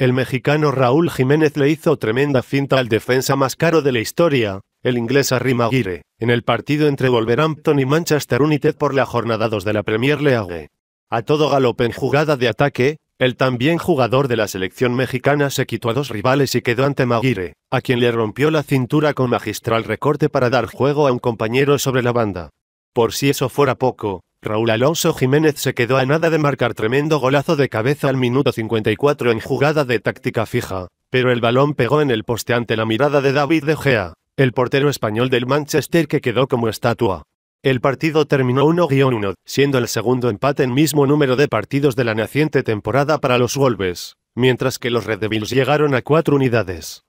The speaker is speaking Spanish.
El mexicano Raúl Jiménez le hizo tremenda cinta al defensa más caro de la historia, el inglés Harry Maguire, en el partido entre Wolverhampton y Manchester United por la jornada 2 de la Premier League. A todo galope en jugada de ataque, el también jugador de la selección mexicana se quitó a dos rivales y quedó ante Maguire, a quien le rompió la cintura con magistral recorte para dar juego a un compañero sobre la banda. Por si eso fuera poco, Raúl Alonso Jiménez se quedó a nada de marcar tremendo golazo de cabeza al minuto 54 en jugada de táctica fija, pero el balón pegó en el poste ante la mirada de David De Gea, el portero español del Manchester que quedó como estatua. El partido terminó 1-1, siendo el segundo empate en mismo número de partidos de la naciente temporada para los Wolves, mientras que los Red Devils llegaron a cuatro unidades.